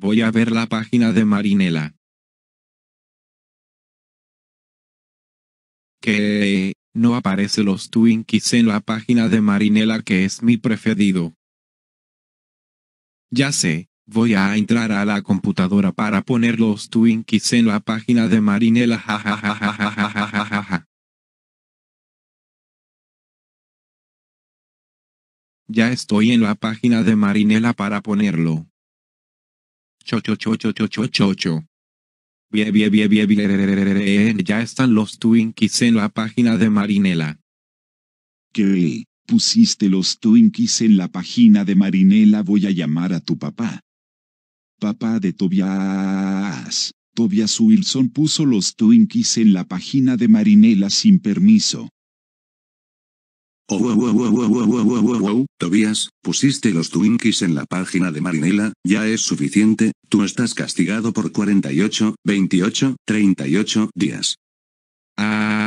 Voy a ver la página de Marinela. Que... No aparece los Twinkies en la página de Marinela que es mi preferido. Ya sé, voy a entrar a la computadora para poner los Twinkies en la página de Marinela. Ya estoy en la página de Marinela para ponerlo. Bien, bien, bien, bien, ya están los Twinkies en la página de Marinela. ¿Qué? Pusiste los Twinkies en la página de Marinela, voy a llamar a tu papá. Papá de Tobias. Tobias Wilson puso los Twinkies en la página de Marinela sin permiso. Oh, wow, wow, wow, Tobías, pusiste los Twinkies en la página de Marinela, ya es suficiente, tú estás castigado por 48, 28, 38 días. Ah.